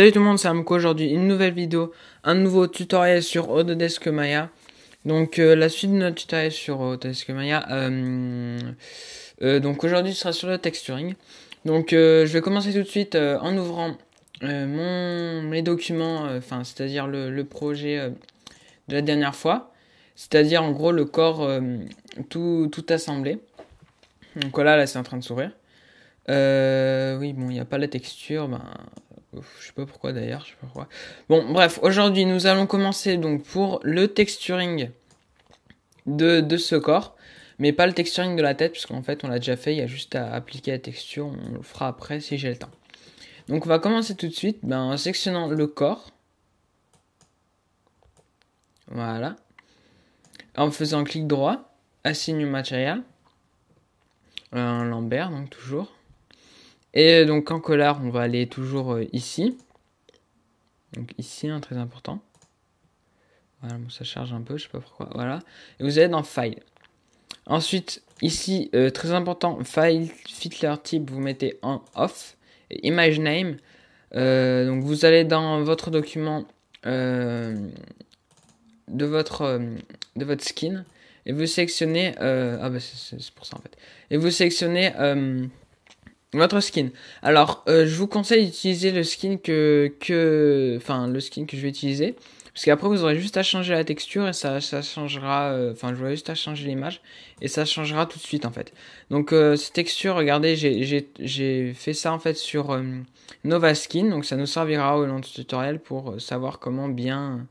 Salut tout le monde, c'est Amko aujourd'hui, une nouvelle vidéo, un nouveau tutoriel sur Autodesk Maya. Donc euh, la suite de notre tutoriel sur euh, Autodesk Maya. Euh, donc aujourd'hui ce sera sur le texturing. Donc je vais commencer tout de suite en ouvrant mon, mes documents, enfin c'est-à-dire le, projet de la dernière fois. C'est-à-dire en gros le corps tout, assemblé. Donc voilà, là c'est en train de s'ouvrir. oui, bon, il n'y a pas la texture, ben je sais pas pourquoi d'ailleurs, je sais pas pourquoi. Bon, bref, aujourd'hui nous allons commencer donc pour le texturing de, ce corps, mais pas le texturing de la tête, puisqu'en fait on l'a déjà fait, il y a juste à appliquer la texture, on le fera après si j'ai le temps. Donc on va commencer tout de suite ben, en sectionnant le corps. Voilà. En faisant clic droit, assigne le matériel Un euh, Lambert, donc toujours. Et donc en collar, on va aller toujours euh, ici. Donc ici, hein, très important. Voilà, ça charge un peu, je sais pas pourquoi. Voilà. Et vous allez dans File. Ensuite, ici, euh, très important, File, fitler Type, vous mettez en Off. Et image Name. Euh, donc vous allez dans votre document de, votre, de votre skin. Et vous sélectionnez... ah bah c'est pour ça en fait. Et vous sélectionnez votre skin. Alors, euh, je vous conseille d'utiliser le skin que, que, enfin, le skin que je vais utiliser, parce qu'après vous aurez juste à changer la texture et ça, ça changera. Euh, enfin, je vais juste à changer l'image et ça changera tout de suite en fait. Donc, euh, cette texture, regardez, j'ai fait ça en fait sur Nova Skin, donc ça nous servira au long du tutoriel pour savoir comment bien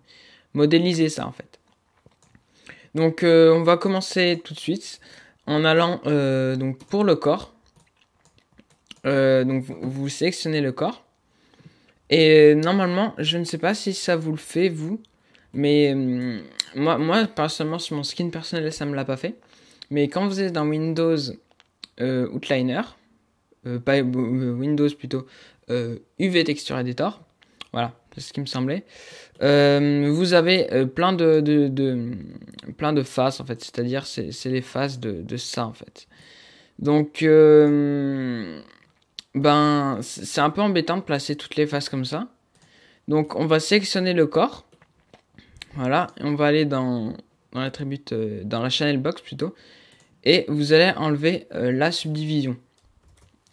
modéliser ça en fait. Donc, on va commencer tout de suite en allant donc pour le corps. Euh, donc vous, sélectionnez le corps. Et euh, normalement, je ne sais pas si ça vous le fait vous, mais hum, moi, moi personnellement sur mon skin personnel ça me l'a pas fait. Mais quand vous êtes dans Windows euh, Outliner, Windows plutôt UV Texture Editor, voilà, c'est ce qui me semblait. vous avez plein de, plein de faces en fait, c'est-à-dire c'est les faces de, de, ça en fait. Donc, euh, ben c'est un peu embêtant de placer toutes les faces comme ça. Donc on va sélectionner le corps. Voilà, et on va aller dans, dans euh, dans la channel box plutôt. Et vous allez enlever euh, la subdivision.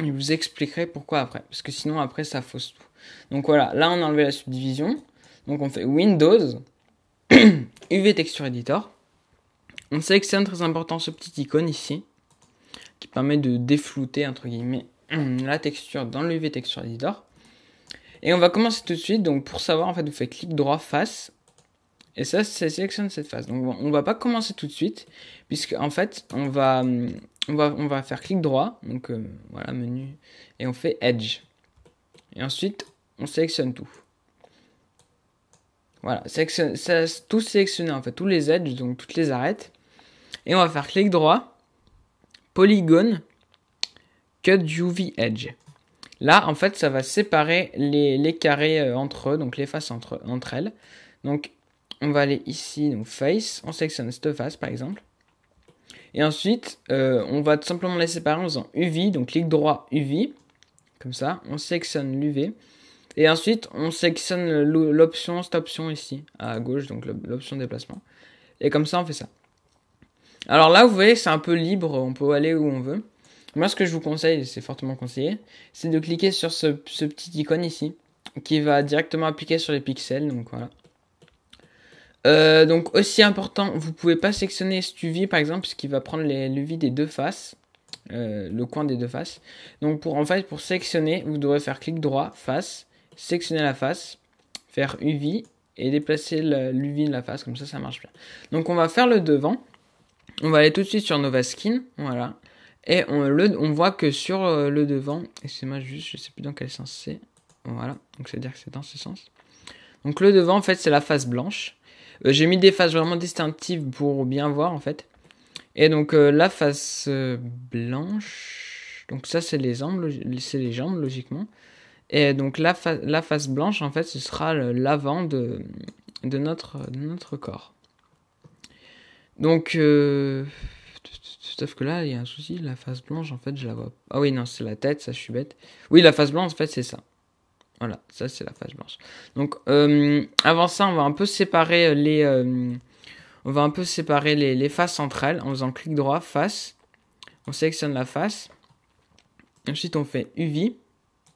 Je vous expliquerai pourquoi après, parce que sinon après ça fausse tout. Donc voilà, là on a enlevé la subdivision. Donc on fait Windows, UV Texture Editor. On sélectionne très important ce petit icône ici, qui permet de déflouter entre guillemets la texture dans le texture editor. Et on va commencer tout de suite. Donc pour savoir, en fait, vous faites clic droit face. Et ça, sélectionne cette face. Donc on va pas commencer tout de suite, puisque en fait, on va, on va, on va faire clic droit. Donc euh, voilà, menu. Et on fait Edge. Et ensuite, on sélectionne tout. Voilà, ça, tout sélectionné en fait, tous les edges, donc toutes les arêtes. Et on va faire clic droit, polygone, que UV Edge. Là, en fait, ça va séparer les, carrés euh, entre eux, donc les faces entre, elles. Donc, on va aller ici, donc face, on sélectionne cette face par exemple. Et ensuite, euh, on va tout simplement les séparer en faisant UV, donc clic droit UV, comme ça, on sélectionne l'UV. Et ensuite, on sélectionne l'option, cette option ici, à gauche, donc l'option déplacement. Et comme ça, on fait ça. Alors là, vous voyez, c'est un peu libre, on peut aller où on veut. Moi, ce que je vous conseille, et c'est fortement conseillé, c'est de cliquer sur ce, petit icône ici, qui va directement appliquer sur les pixels. Donc voilà. Euh, donc aussi important, vous pouvez pas sectionner UV, par exemple, puisqu'il va prendre les, le des deux faces, euh, le coin des deux faces. Donc pour en fait, pour sectionner, vous devrez faire clic droit, face, sectionner la face, faire UV et déplacer l'UV de la face, comme ça ça marche bien. Donc on va faire le devant. On va aller tout de suite sur Nova Skin, voilà. Et on, on voit que sur euh, le devant, et c'est moi juste, je sais plus dans quel sens c'est. Voilà, donc c'est-à-dire que c'est dans ce sens. Donc le devant, en fait, c'est la face blanche. Euh, j'ai mis des faces vraiment distinctives pour bien voir, en fait. Et donc euh, la face blanche, donc ça c'est les, c'est les jambes logiquement. Et donc la, la, face blanche, en fait, ce sera l'avant de, de, notre, de notre corps. Donc... Sauf que là, il y a un souci, la face blanche, en fait, je la vois. Ah oui, non, c'est la tête, ça, je suis bête. Oui, la face blanche, en fait, c'est ça. Voilà, ça, c'est la face blanche. Donc, euh, avant ça, on va un peu séparer euh, les... Euh, on va un peu séparer les, faces entre elles en faisant clic droit, face. On sélectionne la face. Ensuite, on fait UV.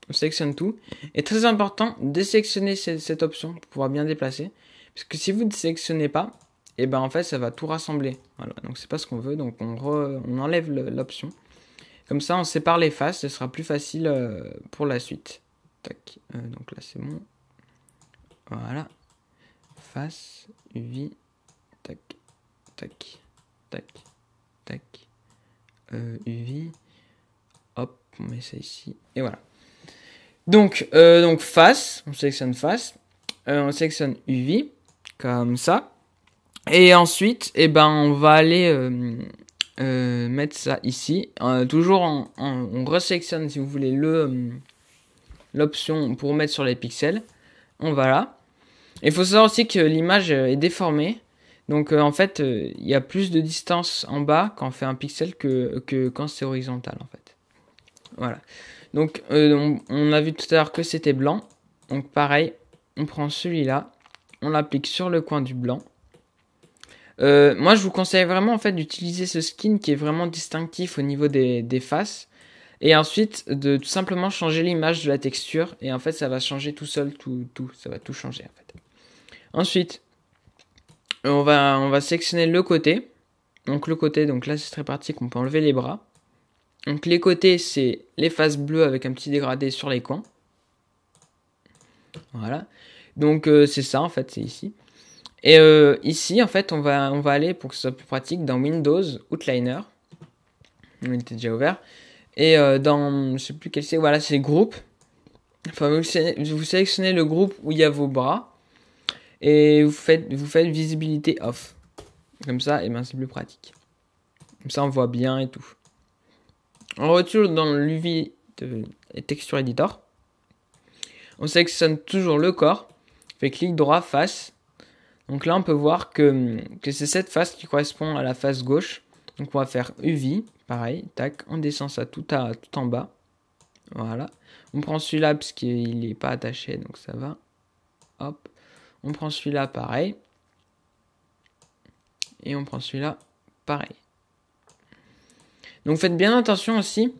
On sélectionne tout. Et très important, désélectionnez cette option pour pouvoir bien déplacer. Parce que si vous ne sélectionnez pas, et ben en fait ça va tout rassembler. donc c'est pas ce qu'on veut, donc on, enlève l'option. Comme ça on sépare les faces, ce sera plus facile euh, pour la suite. Tac, euh, donc là c'est bon. Voilà. Face, UV. tac, tac, tac, tac, UV. Euh, Hop, on met ça ici, et voilà. Donc, donc face, on sélectionne face, on sélectionne UV, comme ça. Et ensuite, eh ben, on va aller euh, euh, mettre ça ici. Euh, toujours, en, on resélectionne, si vous voulez, l'option pour mettre sur les pixels. On va là. Il faut savoir aussi que l'image est déformée. Donc, en fait, il y a plus de distance en bas quand on fait un pixel que, quand c'est horizontal, en fait. Voilà. Donc, on a vu tout à l'heure que c'était blanc. Donc, pareil, on prend celui-là. On l'applique sur le coin du blanc. Euh, moi, je vous conseille vraiment en fait d'utiliser ce skin qui est vraiment distinctif au niveau des, faces. Et ensuite, de tout simplement changer l'image de la texture. Et en fait, ça va changer tout seul, tout, tout. Ça va tout changer en fait. Ensuite, on va, on va sélectionner le côté. Donc le côté, donc là c'est très parti qu'on peut enlever les bras. Donc les côtés, c'est les faces bleues avec un petit dégradé sur les coins. Voilà. Donc euh, c'est ça en fait, c'est ici. Et euh, ici, en fait, on va, on va aller, pour que ce soit plus pratique, dans Windows, Outliner. Il était déjà ouvert. Et euh, dans, je sais plus quel c'est, voilà, c'est groupe. Enfin, vous, sélectionnez le groupe où il y a vos bras. Et vous faites, vous faites visibilité off. Comme ça, et eh ben, c'est plus pratique. Comme ça, on voit bien et tout. On retourne dans l'UV Texture Editor. On sélectionne toujours le corps. Fait clic droit, face. Donc là, on peut voir que, c'est cette face qui correspond à la face gauche. Donc on va faire UV, pareil, tac, on descend ça tout, à, tout en bas. Voilà. On prend celui-là parce qu'il n'est pas attaché, donc ça va. Hop. On prend celui-là, pareil. Et on prend celui-là, pareil. Donc faites bien attention aussi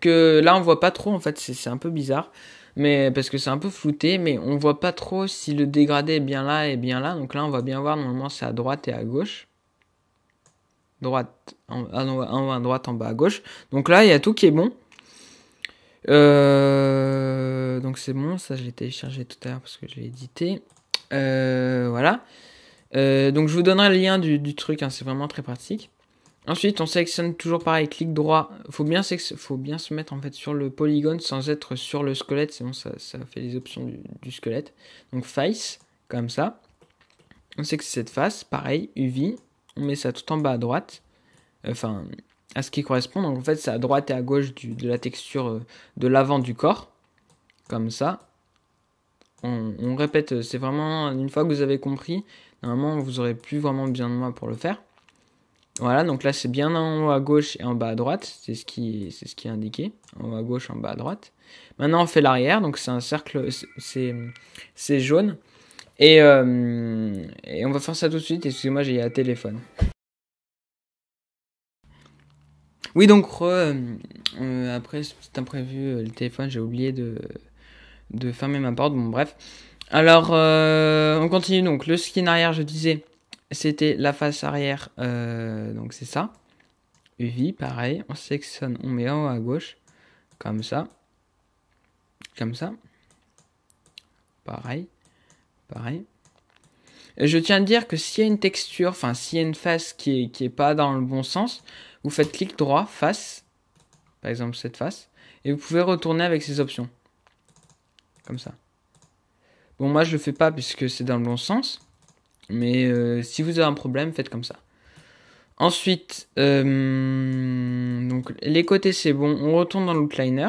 que là on voit pas trop en fait, c'est un peu bizarre mais parce que c'est un peu flouté, mais on voit pas trop si le dégradé est bien là et bien là. Donc là, on va bien voir, normalement, c'est à droite et à gauche. Droite, en, ah haut à droite, en bas à gauche. Donc là, il y a tout qui est bon. Euh, donc c'est bon, ça je l'ai téléchargé tout à l'heure parce que je l'ai édité. Euh, voilà. Euh, donc je vous donnerai le lien du, truc, hein, c'est vraiment très pratique. Ensuite, on sélectionne toujours pareil, clic droit. Faut bien, faut bien se mettre en fait sur le polygone sans être sur le squelette, sinon ça, ça fait les options du, squelette. Donc face, comme ça. On sait que c'est cette face, pareil, UV. On met ça tout en bas à droite. Enfin, à ce qui correspond. Donc en fait, c'est à droite et à gauche de la texture euh, de l'avant du corps. Comme ça. On, répète, c'est vraiment, une fois que vous avez compris, normalement, vous aurez plus vraiment besoin de moi pour le faire. Voilà, donc là c'est bien en haut à gauche et en bas à droite, c'est ce qui c'est ce qui est indiqué, en haut à gauche, en bas à droite. Maintenant on fait l'arrière, donc c'est un cercle, c'est jaune. Euh, et, on va faire ça tout de suite, excusez-moi j'ai un téléphone. Oui donc euh, euh, après c'est imprévu, le téléphone j'ai oublié de, de fermer ma porte, bon bref. Alors on continue donc, le skin arrière je disais c'était la face arrière, euh, donc c'est ça. UV, pareil, on sectionne, on met en haut à gauche, comme ça, comme ça, pareil, pareil. Et je tiens à dire que s'il y a une texture, enfin s'il y a une face qui n'est pas dans le bon sens, vous faites clic droit, face, par exemple cette face, et vous pouvez retourner avec ces options, comme ça. Bon, moi je le fais pas puisque c'est dans le bon sens. Mais euh, si vous avez un problème, faites comme ça. Ensuite, euh, donc les côtés c'est bon, on retourne dans l'outliner.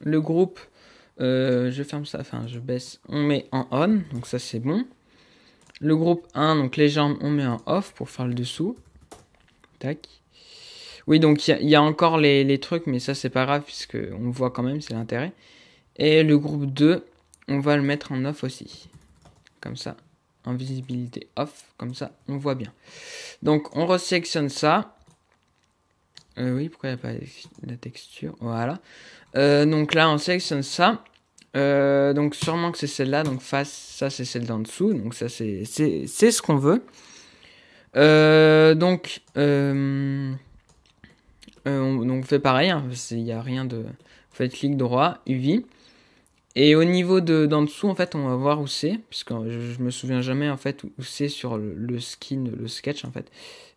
Le groupe, euh, je ferme ça, enfin je baisse, on met en on, donc ça c'est bon. Le groupe 1, donc les jambes, on met en off pour faire le dessous. Tac. Oui, donc il y, a encore les, trucs, mais ça c'est pas grave puisque on voit quand même, c'est l'intérêt. Et le groupe 2, on va le mettre en off aussi. Comme ça visibilité off, comme ça on voit bien. Donc on resélectionne ça. Euh, oui, pourquoi il a pas la texture Voilà. Euh, donc là on sélectionne ça. Euh, donc sûrement que c'est celle-là, donc face, ça c'est celle d'en dessous, donc ça c'est ce qu'on veut. donc, on, donc fait pareil, hein. il n'y a rien de... fait faites clic droit, UV. Et au niveau de d'en dessous, en fait, on va voir où c'est, puisque je, ne me souviens jamais en fait où c'est sur le, skin, le sketch en fait.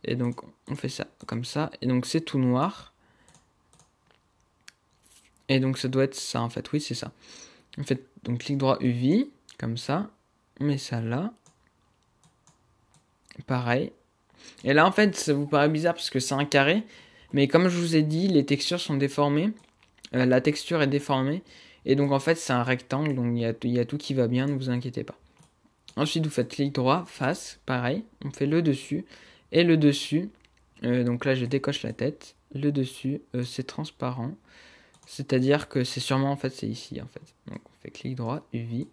Et donc on fait ça comme ça, et donc c'est tout noir. Et donc ça doit être ça en fait, oui c'est ça. En fait, donc clic droit UV, comme ça, met ça là. Pareil. Et là en fait, ça vous paraît bizarre parce que c'est un carré, mais comme je vous ai dit, les textures sont déformées, euh, la texture est déformée. Et donc en fait c'est un rectangle, donc il y, a, tout qui va bien, ne vous inquiétez pas. Ensuite vous faites clic droit, face, pareil, on fait le dessus. Et le dessus, euh, donc là je décoche la tête, le dessus euh, c'est transparent. C'est-à-dire que c'est sûrement en fait c'est ici en fait. Donc on fait clic droit, UV.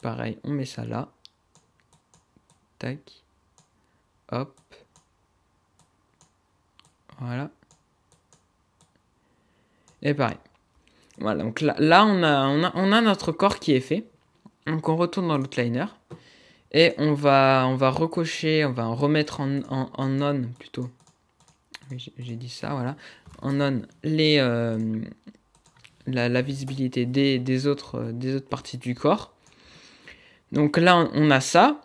Pareil, on met ça là. Tac. Hop. Voilà. Et pareil. Voilà, donc là, on, a, on, on, a, notre corps qui est fait. Donc on retourne dans l'outliner. Et on va, on va recocher, on va remettre en, en, plutôt. J'ai dit ça, voilà. En on, les, euh, la, visibilité des, des, autres, euh, des autres parties du corps. Donc là, on a ça.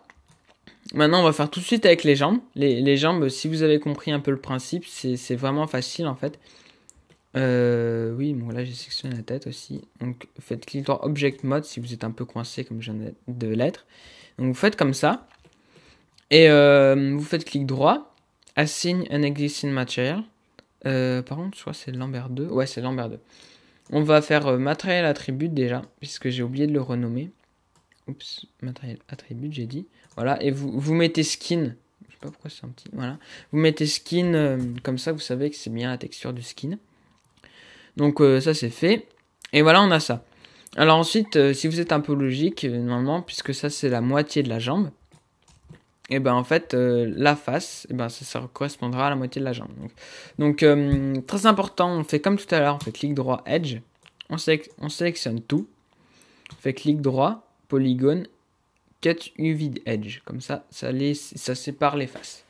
Maintenant, on va faire tout de suite avec les jambes. Les, les jambes, si vous avez compris un peu le principe, c'est vraiment facile en fait. Euh, oui, bon là j'ai sectionné la tête aussi. Donc faites clic droit Object Mode si vous êtes un peu coincé comme je ai de l'être. Donc vous faites comme ça. Et euh, vous faites clic droit, Assign an existing material. Euh, par contre, soit c'est Lambert 2. Ouais, c'est Lambert 2. On va faire matériel attribut déjà, puisque j'ai oublié de le renommer. Oups, matériel attribut, j'ai dit. Voilà, et vous, vous mettez skin je sais pas pourquoi c'est un petit. Voilà. Vous mettez skin comme ça, vous savez que c'est bien la texture du skin. Donc euh, ça c'est fait. Et voilà, on a ça. Alors ensuite, euh, si vous êtes un peu logique, euh, normalement, puisque ça c'est la moitié de la jambe, et eh ben en fait, la face, et eh ben ça, correspondra à la moitié de la jambe. Donc, très important, on fait comme tout à l'heure, on fait clic droit Edge, on, sélectionne tout, on fait clic droit, polygone, cut UV edge. Comme ça, ça, ça sépare les faces.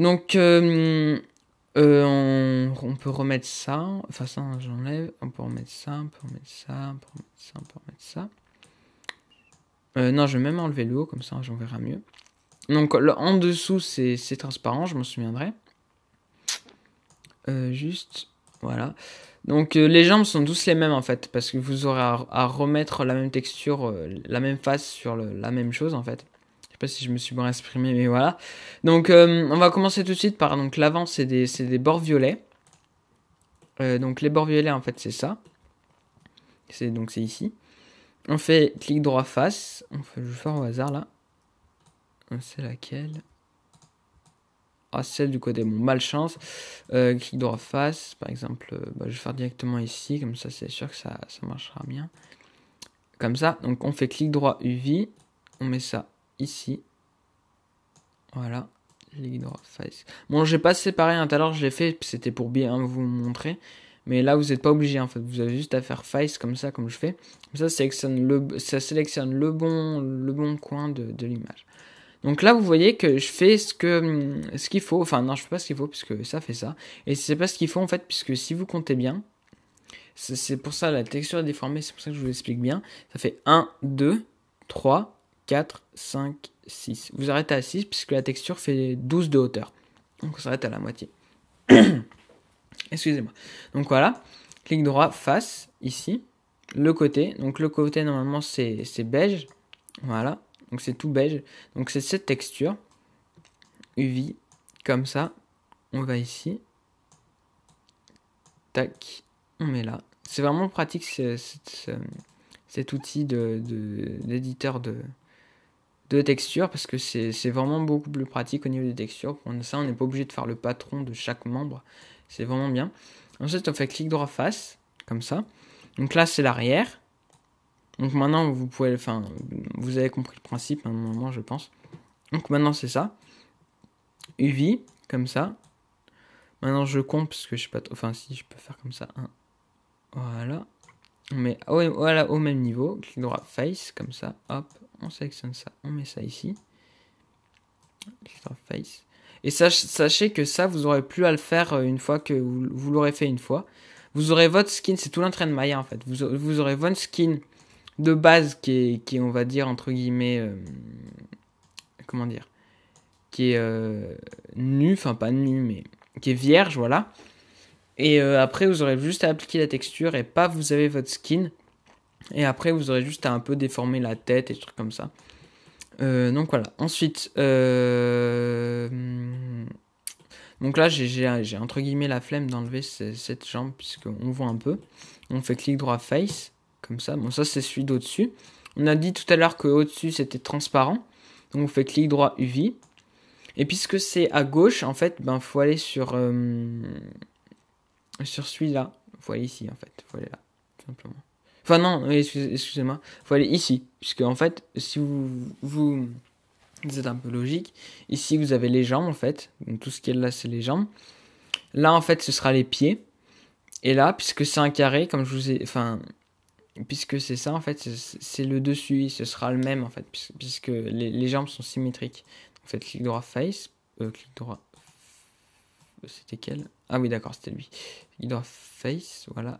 Donc, euh, euh, on, peut remettre ça. Enfin, ça, j'enlève. On peut remettre ça, on peut remettre ça, on peut remettre ça, on peut remettre ça. Euh, non, je vais même enlever le haut, comme ça, j'en verrai mieux. Donc, en dessous, c'est transparent, je m'en souviendrai. Euh, juste, voilà. Donc, les jambes sont tous les mêmes, en fait, parce que vous aurez à, remettre la même texture, la même face sur la même chose, en fait. Je sais pas si je me suis bien exprimé, mais voilà. Donc, euh, on va commencer tout de suite par. Donc, l'avant, c'est des, bords violets. Euh, donc, les bords violets, en fait, c'est ça. C'est, donc, c'est ici. On fait clic droit face. On fait, je vais faire au hasard là. Euh, c'est laquelle Ah, celle du côté. Bon, malchance. Euh, clic droit face, par exemple. Bah, je vais faire directement ici. Comme ça, c'est sûr que ça, ça marchera bien. Comme ça. Donc, on fait clic droit UV. On met ça ici. Voilà. Bon, j'ai pas séparé un tout à l'heure, je l'ai fait, c'était pour bien vous montrer. Mais là, vous n'êtes pas obligé en fait, vous avez juste à faire face comme ça, comme je fais. Comme ça, sélectionne le, sélectionne le, bon, le bon coin de, l'image. Donc là, vous voyez que je fais ce que ce qu'il faut. Enfin, non, je fais pas ce qu'il faut puisque ça fait ça. Et c'est pas ce qu'il faut en fait, puisque si vous comptez bien, c'est pour ça la texture est déformée, c'est pour ça que je vous explique bien. Ça fait 1, 2, 3, 4, 5, 6. Vous arrêtez à 6 puisque la texture fait 12 de hauteur. Donc on s'arrête à la moitié. Excusez-moi. Donc voilà, clic droit, face, ici, le côté. Donc le côté normalement c'est beige. Voilà, donc c'est tout beige. Donc c'est cette texture. UV, comme ça. On va ici. Tac, on met là. C'est vraiment pratique cet outil d'éditeur de de texture parce que c'est vraiment beaucoup plus pratique au niveau des textures. Pour ça, on n'est pas obligé de faire le patron de chaque membre. C'est vraiment bien. Ensuite, on fait clic droit face, comme ça. Donc là, c'est l'arrière. Donc maintenant, vous pouvez, enfin, vous avez compris le principe à un moment, je pense. Donc maintenant, c'est ça. UV, comme ça. Maintenant, je compte parce que je sais pas, enfin, si je peux faire comme ça. Hein. Voilà. On met, voilà, au même niveau. Clic droit face, comme ça. Hop, on sélectionne ça, on met ça ici. Et sachez que ça, vous aurez plus à le faire euh, une fois que vous, l'aurez fait une fois. Vous aurez votre skin, c'est tout l'entraînement Maya en fait. Vous, aurez votre skin de base qui est, qui on va dire, entre guillemets, euh, comment dire, qui est euh, nu, enfin pas nu, mais qui est vierge, voilà. Et après, vous aurez juste à appliquer la texture et pas vous avez votre skin et après, vous aurez juste à un peu déformer la tête et trucs comme ça. Euh, donc voilà. Ensuite, euh, donc là, j'ai entre guillemets la flemme d'enlever cette jambe puisqu'on voit un peu. On fait clic droit face, comme ça. Bon, ça, c'est celui d'au-dessus. On a dit tout à l'heure qu'au-dessus, c'était transparent. Donc on fait clic droit UV. Et puisque c'est à gauche, en fait, ben faut aller sur, euh, sur celui-là. Faut ici, en fait. Voilà. là. Enfin non, excusez-moi, faut aller ici, puisque en fait, si vous, vous, êtes un peu logique, ici vous avez les jambes en fait, donc tout ce qui est là c'est les jambes. Là en fait ce sera les pieds, et là puisque c'est un carré, comme je vous ai, enfin, puisque c'est ça en fait, c'est le dessus, ce sera le même en fait, puisque les, jambes sont symétriques. En fait, clic droit face, euh, clic droit, c'était quel Ah oui d'accord, c'était lui. Clic droit face, voilà,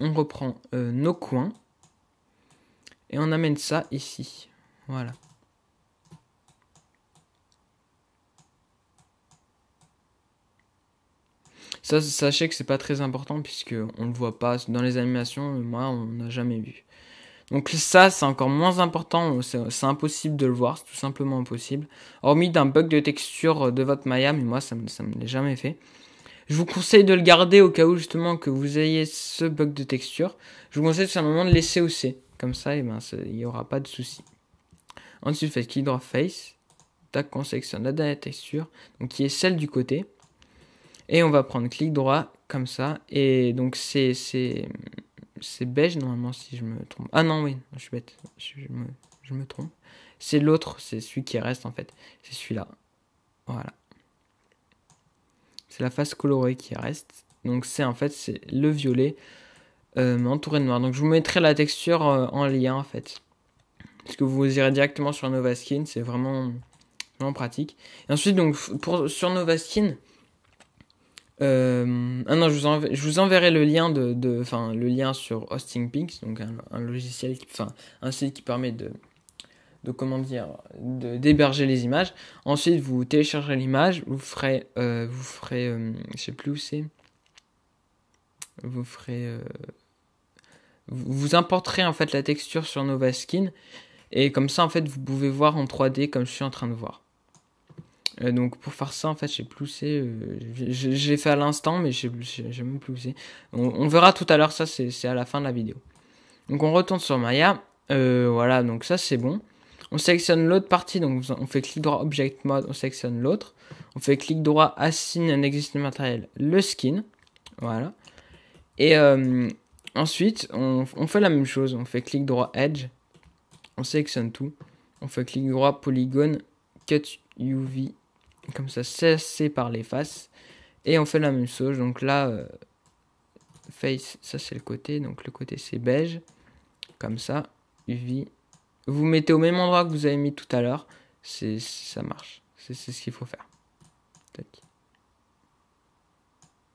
on reprend euh, nos coins et on amène ça ici. Voilà. Ça, sachez que c'est pas très important puisque on le voit pas dans les animations. Moi, on n'a jamais vu. Donc ça, c'est encore moins important. C'est impossible de le voir, c'est tout simplement impossible. Hormis d'un bug de texture de votre Maya, mais moi, ça, ne me l'est jamais fait. Je vous conseille de le garder au cas où justement que vous ayez ce bug de texture. Je vous conseille tout simplement de laisser au C. Comme ça, eh ben, il n'y aura pas de souci. Ensuite, faites clic droit face. Tac, on sélectionne la dernière texture, donc qui est celle du côté. Et on va prendre clic droit, comme ça. Et donc, c'est beige normalement, si je me trompe. Ah non, oui, je suis bête. je me trompe. C'est l'autre, c'est celui qui reste en fait. C'est celui-là. Voilà c'est la face colorée qui reste. Donc c'est en fait c'est le violet euh, entouré de noir. Donc je vous mettrai la texture euh, en lien en fait. Parce que vous irez directement sur Nova Skin, c'est vraiment, vraiment pratique. Et ensuite donc pour, sur Nova Skin, euh, ah non, je vous, enverrai, je vous, enverrai le lien de, enfin le lien sur Hosting pinks donc un, logiciel, enfin un site qui permet de de comment dire, d'héberger les images. Ensuite, vous téléchargez l'image, vous ferez, euh, vous ferez, euh, je sais plus où c'est, vous ferez, euh, vous importerez en fait la texture sur Nova Skin et comme ça en fait vous pouvez voir en 3D comme je suis en train de voir. donc pour faire ça, en fait, je sais plus c'est. J'ai fait à l'instant, mais je sais même plus où c'est. On, verra tout à l'heure, ça c'est à la fin de la vidéo. Donc on retourne sur Maya. voilà, donc ça c'est bon. On sélectionne l'autre partie, donc on fait clic droit Object Mode, on sélectionne l'autre. On fait clic droit Assign un existant matériel, le skin. Voilà. Et euh, ensuite, on, fait la même chose. On fait clic droit Edge. On sélectionne tout. On fait clic droit Polygone, Cut UV. Comme ça, c'est par les faces. Et on fait la même chose. Donc là, euh, Face, ça c'est le côté. Donc le côté c'est beige. Comme ça. UV, vous mettez au même endroit que vous avez mis tout à l'heure. C'est, ça marche. C'est, ce qu'il faut faire.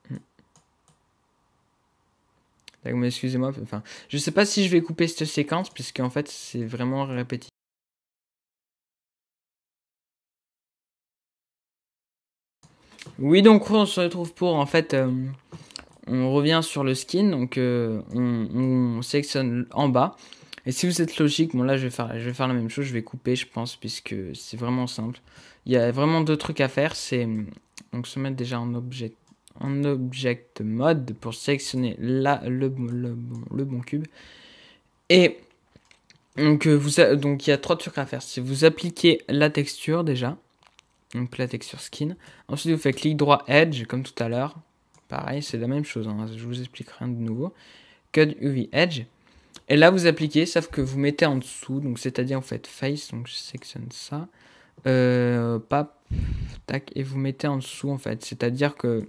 Hmm. excusez-moi, enfin, je sais pas si je vais couper cette séquence, en fait, c'est vraiment répétitif. Oui, donc on se retrouve pour, en fait, euh, on revient sur le skin, donc euh, on, on sélectionne en bas, et si vous êtes logique, bon là je vais faire, je vais faire la même chose, je vais couper je pense puisque c'est vraiment simple. Il y a vraiment deux trucs à faire, c'est hum, donc se mettre déjà en en object mode pour sélectionner la, le, le, bon cube. Et donc, euh, vous, donc il y a trois trucs à faire. Si vous appliquez la texture déjà, donc la texture skin, ensuite vous faites clic droit edge comme tout à l'heure. Pareil, c'est la même chose, hein, je vous explique rien de nouveau. Code UV Edge. Et là, vous appliquez, sauf que vous mettez en dessous, donc c'est-à-dire en fait, face, donc je sectionne ça, euh, pap, tac, et vous mettez en dessous en fait, c'est-à-dire que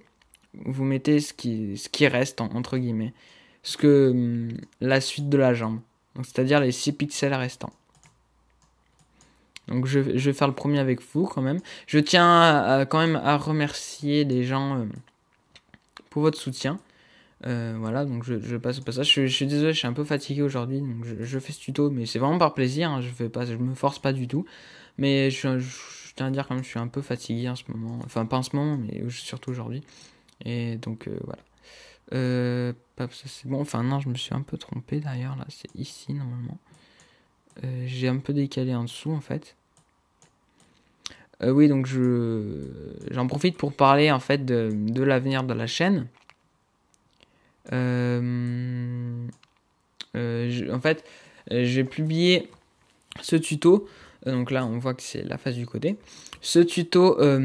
vous mettez ce qui, reste, entre guillemets, ce que hum, la suite de la jambe, donc c'est-à-dire les 6 pixels restants. Donc je, vais faire le premier avec vous quand même. Je tiens quand même à remercier les gens hum, pour votre soutien. Euh, voilà, donc je, passe au passage. Je, suis désolé, je suis un peu fatigué aujourd'hui, donc je, fais ce tuto, mais c'est vraiment par plaisir, hein, je fais pas, je me force pas du tout. Mais je, tiens à dire quand même, je suis un peu fatigué en ce moment, enfin pas en ce moment, mais surtout aujourd'hui. Et donc euh, voilà. Euh, c'est bon, enfin non, je me suis un peu trompé d'ailleurs, là, c'est ici normalement. J'ai un peu décalé en dessous en fait. oui, donc je j'en profite pour parler en fait de l'avenir de la chaîne. Euh, euh, en fait, euh, j'ai publié ce tuto. Donc là, on voit que c'est la face du côté. Ce tuto, ce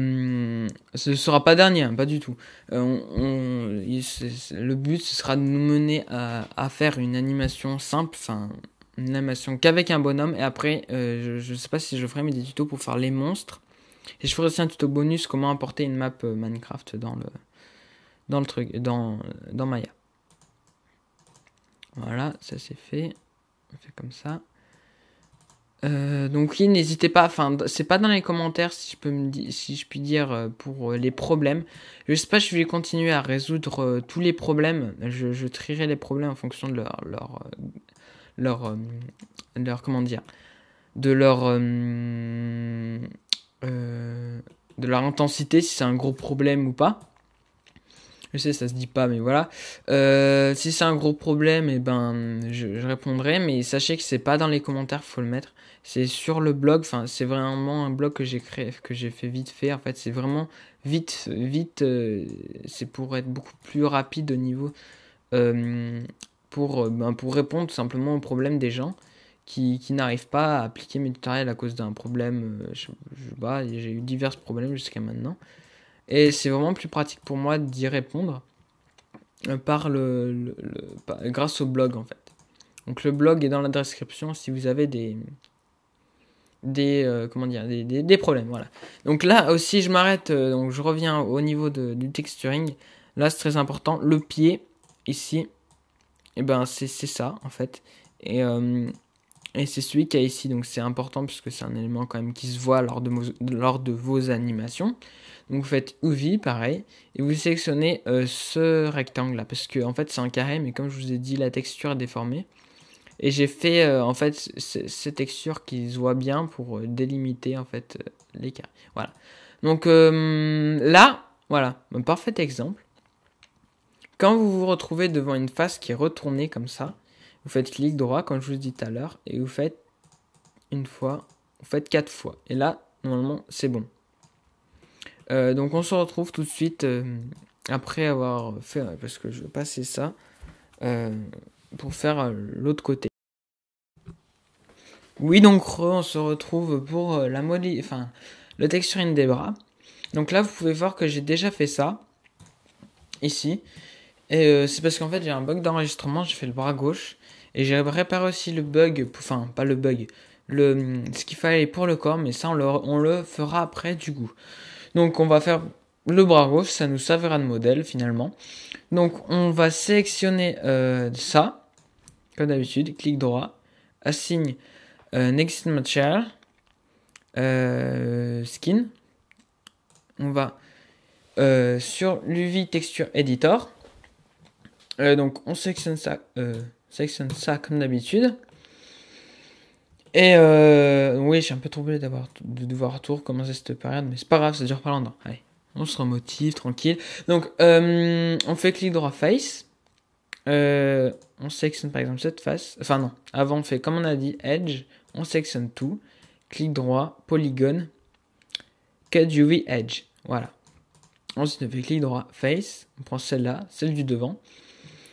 ne sera pas dernier, hein, pas du tout. on, le but, ce sera de nous mener à, faire une animation simple, enfin, une animation qu'avec un bonhomme. Et après, je ne sais pas si je ferai mais des tutos pour faire les monstres. Et je ferai aussi un tuto bonus, comment importer une map Minecraft dans le, dans le truc, dans, dans Maya. Voilà, ça c'est fait. On fait comme ça. Euh, donc oui, n'hésitez pas. Enfin, c'est pas dans les commentaires si je peux me si je puis dire euh, pour euh, les problèmes. Je sais pas, je vais continuer à résoudre tous les problèmes. Je, trierai les problèmes en fonction de leur leur leur, leur, comment dire de leur de leur intensité si c'est un gros problème ou pas. Je sais, ça se dit pas, mais voilà. Euh, si c'est un gros problème, et eh ben, je, répondrai, mais sachez que c'est pas dans les commentaires, faut le mettre. C'est sur le blog. Enfin, c'est vraiment un blog que j'ai créé, que j'ai fait vite fait. En fait, c'est vraiment vite, vite. Euh, c'est pour être beaucoup plus rapide au niveau euh, pour, ben, pour répondre tout simplement aux problèmes des gens qui, qui n'arrivent pas à appliquer mes tutoriels à cause d'un problème. je j'ai eu divers problèmes jusqu'à maintenant. Et c'est vraiment plus pratique pour moi d'y répondre euh, par le, grâce au blog en fait. Donc le blog est dans la description si vous avez des des euh, comment dire des, problèmes voilà. Donc là aussi je m'arrête euh, donc je reviens au niveau du texturing. Là c'est très important le pied ici et eh ben c'est ça en fait et et c'est celui qu'il y a ici donc c'est important puisque c'est un élément quand même qui se voit lors de, lors de vos animations. Donc vous faites UV, pareil, et vous sélectionnez euh, ce rectangle là, parce que en fait c'est un carré, mais comme je vous ai dit, la texture est déformée. Et j'ai fait euh, en fait ces textures qui se voient bien pour euh, délimiter en fait les carrés. Voilà. Donc là, voilà, un parfait exemple. Quand vous vous retrouvez devant une face qui est retournée comme ça, vous faites clic droit comme je vous dis tout à l'heure et vous faites une fois, vous faites quatre fois. Et là, normalement, c'est bon. Euh, donc on se retrouve tout de suite euh, après avoir fait, parce que je vais passer ça, euh, pour faire l'autre côté. Oui donc on se retrouve pour la modi enfin le texturing des bras. Donc là vous pouvez voir que j'ai déjà fait ça, ici. Et c'est parce qu'en fait j'ai un bug d'enregistrement, j'ai fait le bras gauche. Et j'ai réparé aussi le bug, enfin pas le bug, le, ce qu'il fallait pour le corps, mais ça on le, on le fera après du coup. Donc on va faire le bras gauche, ça nous servira de modèle finalement. Donc on va sélectionner euh, ça, comme d'habitude, clic droit, assigne euh, Next Material, euh, Skin. On va sur l'UV Texture Editor. donc on sélectionne ça, sélectionne ça comme d'habitude. Et euh, oui, je suis un peu troublé d'avoir, de devoir tout recommencer cette période, mais c'est pas grave, ça dure pas longtemps. Allez, on se remotive, tranquille. Donc, euh, on fait clic droit face. Euh, on sélectionne par exemple cette face. Enfin non, avant on fait comme on a dit Edge, on sectionne tout. Clic droit, polygone, Cut Edge. Voilà. Ensuite on fait clic droit, Face. On prend celle-là, celle du devant.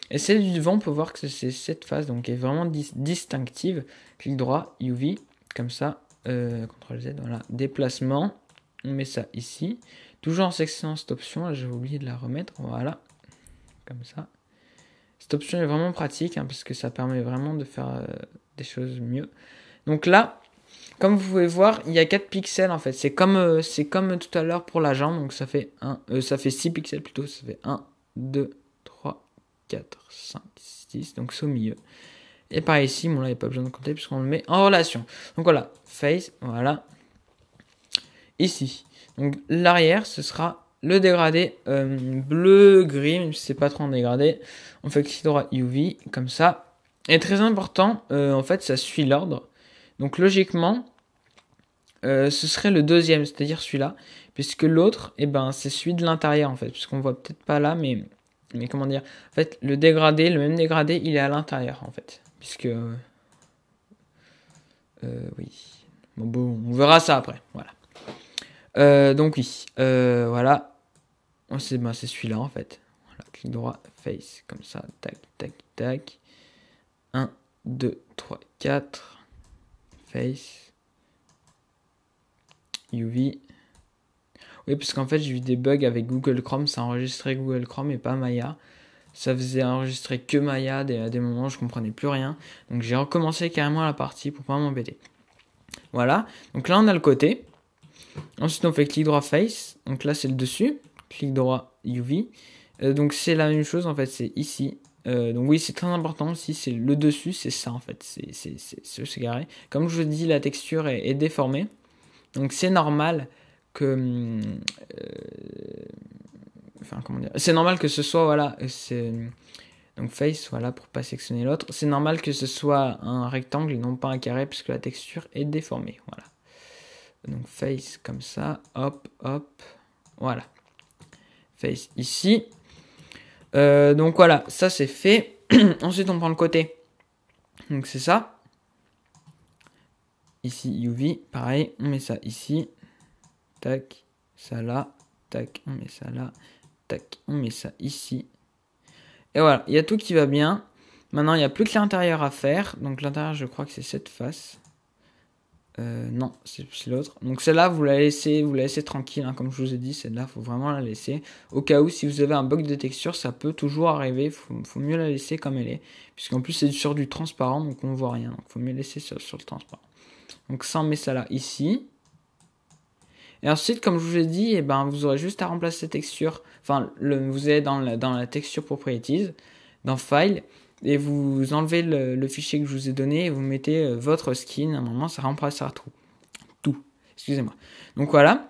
Et celle du devant, on peut voir que c'est cette face donc qui est vraiment distinctive. Clic droit, UV, comme ça, euh, CTRL Z, voilà, déplacement, on met ça ici. Toujours en sélectionnant cette option, j'ai oublié de la remettre, voilà, comme ça. Cette option est vraiment pratique, hein, parce que ça permet vraiment de faire euh, des choses mieux. Donc là, comme vous pouvez voir, il y a 4 pixels en fait. C'est comme, euh, c'est comme tout à l'heure pour la jambe, donc ça fait, un, ça fait 6 pixels plutôt, ça fait 1, 2, 3, 4, 5, 6, donc c'est au milieu. Et par ici, bon là, il n'y a pas besoin de compter puisqu'on le met en relation. Donc voilà, face, voilà. Ici. Donc l'arrière, ce sera le dégradé euh, bleu-gris, même si c'est pas trop en dégradé. On fait clic droit UV, comme ça. Et très important, euh, en fait, ça suit l'ordre. Donc logiquement, euh, ce serait le deuxième, c'est-à-dire celui-là, puisque l'autre, eh ben, c'est celui de l'intérieur en fait, puisqu'on voit peut-être pas là, mais, mais comment dire, en fait, le dégradé, le même dégradé, il est à l'intérieur en fait puisque euh, euh, oui. Bon, bon, on verra ça après. Voilà. Euh, donc oui, euh, voilà. Oh, ben, c'est celui-là en fait. Voilà, clic droit, face, comme ça, tac, tac, tac. 1, 2, 3, 4. Face. UV. Oui, parce qu'en fait, j'ai eu des bugs avec Google Chrome. Ça enregistrait Google Chrome et pas Maya ça faisait enregistrer que Maya, et à des moments je comprenais plus rien. Donc j'ai recommencé carrément la partie pour pas m'embêter. Voilà, donc là on a le côté. Ensuite on fait clic droit face, donc là c'est le dessus, clic droit UV. Euh, donc c'est la même chose en fait, c'est ici, euh, donc oui, c'est très important aussi, c'est le dessus, c'est ça en fait, c'est carré. Comme je vous dis, la texture est, déformée. Donc c'est normal que... Hum, euh, c'est normal que ce soit voilà c'est donc face voilà pour pas sectionner l'autre c'est normal que ce soit un rectangle et non pas un carré puisque la texture est déformée voilà donc face comme ça hop hop voilà face ici euh, donc voilà ça c'est fait ensuite on prend le côté donc c'est ça ici UV, pareil, on met ça ici, tac, ça là, tac, on met ça là, Tac, on met ça ici. Et voilà, il y a tout qui va bien. Maintenant, il n'y a plus que l'intérieur à faire. Donc l'intérieur, je crois que c'est cette face. Euh, non, c'est l'autre. Donc celle-là, vous la laissez, vous la laissez tranquille, hein. comme je vous ai dit, celle-là, faut vraiment la laisser. Au cas où, si vous avez un bug de texture, ça peut toujours arriver, faut, faut mieux la laisser comme elle est. Puisqu'en plus, c'est sur du transparent, donc on ne voit rien. Donc faut mieux laisser sur, sur le transparent. Donc ça, on met ça là, ici. Et ensuite, comme je vous l'ai dit, eh ben, vous aurez juste à remplacer la texture. Enfin, le, vous allez dans la, texture properties, dans File, et vous enlevez le, fichier que je vous ai donné et vous mettez euh, votre skin. Normalement, un moment, ça remplacera tout. Tout. Excusez-moi. Donc voilà.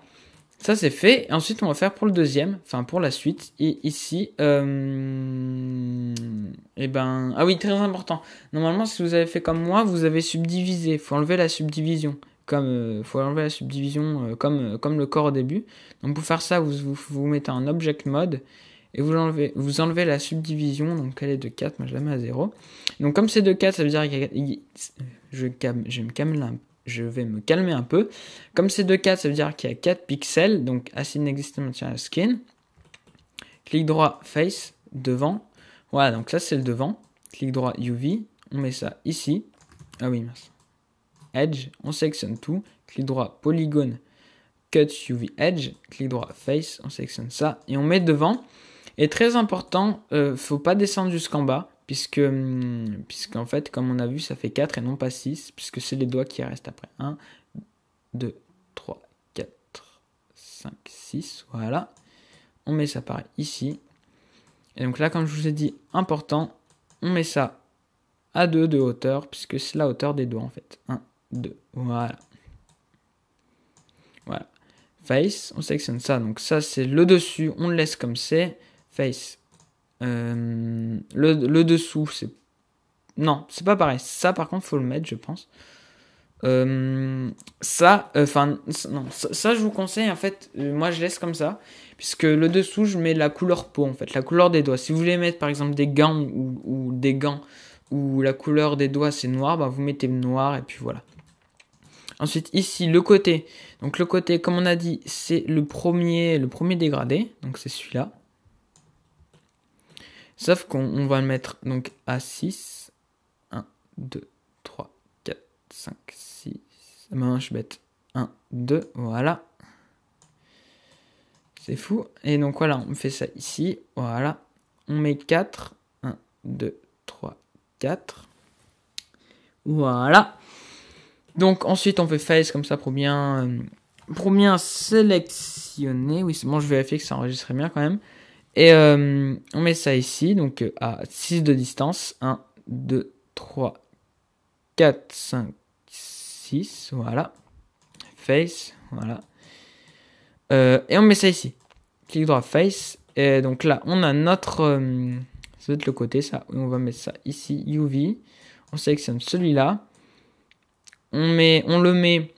Ça c'est fait. ensuite, on va faire pour le deuxième, enfin pour la suite. Et ici, euh... Eh ben, ah oui, très important. Normalement, si vous avez fait comme moi, vous avez subdivisé. Il Faut enlever la subdivision comme euh, faut enlever la subdivision euh, comme, euh, comme le corps au début. Donc pour faire ça, vous, vous, mettez un object mode et vous enlevez, vous enlevez la subdivision, donc elle est de 4, moi je la mets à 0. Donc comme c'est de 4, ça veut dire qu'il je, je, me calme je vais me calmer un peu. Comme c'est de 4, ça veut dire qu'il y a 4 pixels, donc assez inexistant sur la skin. Clic droit, face, devant. Voilà, donc ça c'est le devant. Clic droit, UV. On met ça ici. Ah oui, merci. Edge, on sélectionne tout, clic droit Polygone, Cut UV Edge, clic droit Face, on sélectionne ça et on met devant. Et très important, euh, faut pas descendre jusqu'en bas, puisque en hum, puisqu'en fait, comme on a vu, ça fait 4 et non pas 6, puisque c'est les doigts qui restent après. 1, 2, 3, 4, 5, 6, voilà. On met ça pareil ici. Et donc là, comme je vous ai dit, important, on met ça à 2 de hauteur, puisque c'est la hauteur des doigts en fait. 1, voilà. Voilà. Face, on sélectionne ça. Donc ça, c'est le dessus. On le laisse comme c'est. Face. Euh, le, dessous, c'est... Non, c'est pas pareil. Ça, par contre, faut le mettre, je pense. Euh, ça, enfin, non, ça, je vous conseille, en fait, euh, moi, je laisse comme ça. Puisque le dessous, je mets la couleur peau, en fait, la couleur des doigts. Si vous voulez mettre, par exemple, des gants ou, des gants où la couleur des doigts, c'est noir, bah, vous mettez noir, et puis voilà. Ensuite, ici, le côté. Donc, le côté, comme on a dit, c'est le premier, le premier dégradé. Donc, c'est celui-là. Sauf qu'on va le mettre donc à 6. 1, 2, 3, 4, 5, 6. Ben, je vais bête. 1, 2, voilà. C'est fou. Et donc, voilà, on fait ça ici. Voilà. On met 4. 1, 2, 3, 4. Voilà. Donc ensuite on fait face comme ça pour bien, euh, pour bien sélectionner. Oui, c'est bon, je vérifie que ça enregistre bien quand même. Et euh, on met ça ici, donc euh, à 6 de distance. 1, 2, 3, 4, 5, 6. Voilà. Face, voilà. et on met ça ici. Clic droit face. Et donc là, on a notre... ça doit être le côté, ça. on va mettre ça ici, UV. On sélectionne celui-là on, on le met,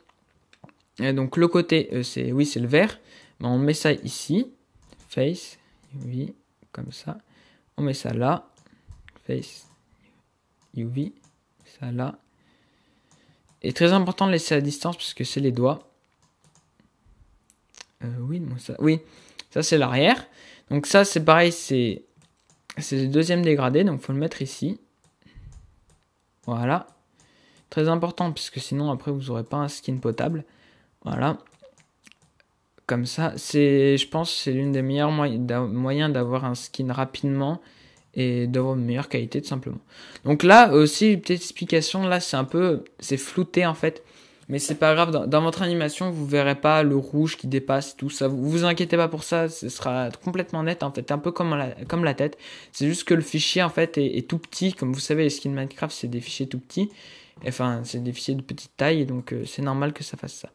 euh, donc le côté, euh, c'est oui, c'est le vert, ben, on met ça ici, face, UV, comme ça, on met ça là, face, UV, ça là, et très important de laisser à distance parce que c'est les doigts. Euh, oui, ça, oui, ça c'est l'arrière. Donc ça c'est pareil, c'est le deuxième dégradé, donc faut le mettre ici. Voilà. Très important, puisque sinon après vous n'aurez pas un skin potable. Voilà. Comme ça, c'est, je pense c'est l'une des meilleurs moyens d'avoir un skin rapidement et d'avoir une meilleure qualité tout simplement. Donc là aussi, une petite explication, là c'est un peu, c'est flouté en fait. Mais c'est pas grave, dans, votre animation, vous verrez pas le rouge qui dépasse, tout ça. Vous vous inquiétez pas pour ça, ce sera complètement net en fait, un peu comme la, comme la tête. C'est juste que le fichier en fait est, est, tout petit, comme vous savez, les skins Minecraft c'est des fichiers tout petits. Enfin, c'est des fichiers de petite taille, donc euh, c'est normal que ça fasse ça.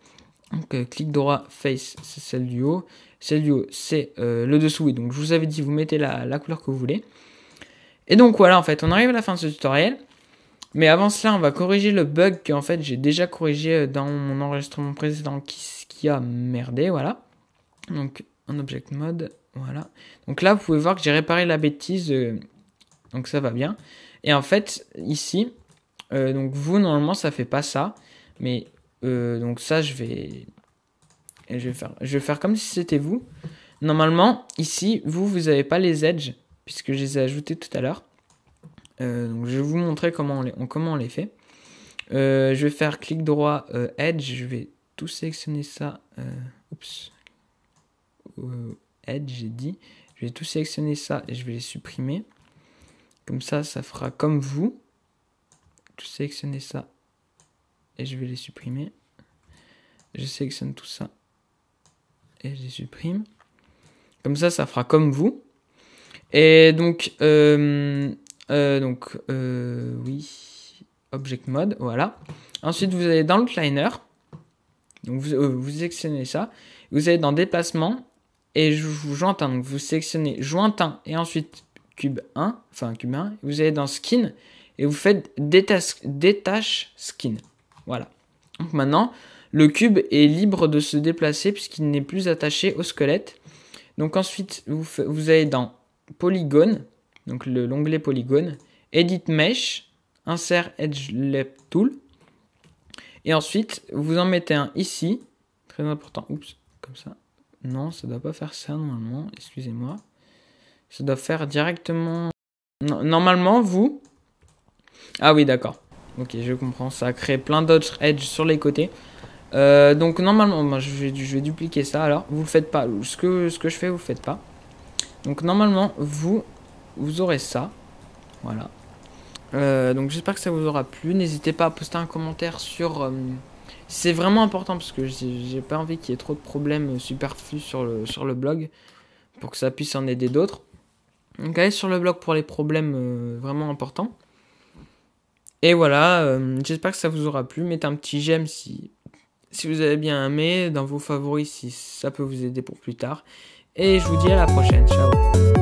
Donc, euh, clic droit, face, c'est celle du haut. Celle du haut, c'est euh, le dessous. Et donc, je vous avais dit, vous mettez la, couleur que vous voulez. Et donc, voilà, en fait, on arrive à la fin de ce tutoriel. Mais avant cela, on va corriger le bug que, en fait, j'ai déjà corrigé dans mon enregistrement précédent qui, qui a merdé, voilà. Donc, un object mode, voilà. Donc là, vous pouvez voir que j'ai réparé la bêtise. donc, ça va bien. Et en fait, ici, euh, donc vous, normalement, ça fait pas ça. Mais euh, donc ça, je vais... Je vais, faire, je vais faire comme si c'était vous. Normalement, ici, vous, vous avez pas les edges, puisque je les ai ajoutés tout à l'heure. Euh, donc je vais vous montrer comment on comment on les fait. je vais faire clic droit Edge, je vais tout sélectionner ça. oups. edge, j'ai dit. Je vais tout sélectionner ça et je vais les supprimer. Comme ça, ça fera comme vous. Je sélectionner ça et je vais les supprimer. Je sélectionne tout ça et je les supprime. Comme ça, ça fera comme vous. Et donc, euh, euh, donc euh, oui, object mode, voilà. Ensuite, vous allez dans l'outliner. Donc, vous, sélectionnez ça. Vous allez dans déplacement et je vous Donc, vous sélectionnez jointin et ensuite cube 1, enfin cube 1. Vous allez dans skin et vous faites détache, skin. Voilà. Donc maintenant, le cube est libre de se déplacer puisqu'il n'est plus attaché au squelette. Donc ensuite, vous, vous allez dans polygone, donc l'onglet polygone, edit mesh, insert edge left tool. Et ensuite, vous en mettez un ici, très important, oups, comme ça. Non, ça doit pas faire ça normalement, excusez-moi. Ça doit faire directement... normalement, vous, ah oui, d'accord. Ok, je comprends. Ça crée plein d'autres edges sur les côtés. Euh, donc normalement, je, vais, dupliquer ça. Alors, vous le faites pas. Ce que, ce que je fais, vous faites pas. Donc normalement, vous, vous aurez ça. Voilà. Euh, donc j'espère que ça vous aura plu. N'hésitez pas à poster un commentaire sur... Euh, c'est vraiment important parce que j'ai pas envie qu'il y ait trop de problèmes superflus sur le, sur le blog pour que ça puisse en aider d'autres. Donc allez sur le blog pour les problèmes vraiment importants. Et voilà, euh, j'espère que ça vous aura plu. Mettez un petit j'aime si, si vous avez bien aimé, dans vos favoris si ça peut vous aider pour plus tard. Et je vous dis à la prochaine, ciao